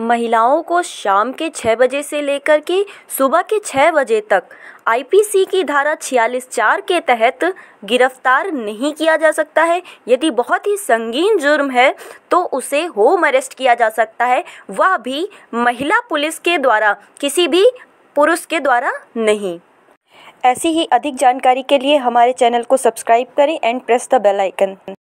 महिलाओं को शाम के छः बजे से लेकर के सुबह के छः बजे तक आईपीसी की धारा छियालीस चार के तहत गिरफ्तार नहीं किया जा सकता है यदि बहुत ही संगीन जुर्म है तो उसे होम अरेस्ट किया जा सकता है वह भी महिला पुलिस के द्वारा किसी भी पुरुष के द्वारा नहीं ऐसी ही अधिक जानकारी के लिए हमारे चैनल को सब्सक्राइब करें and press the bell icon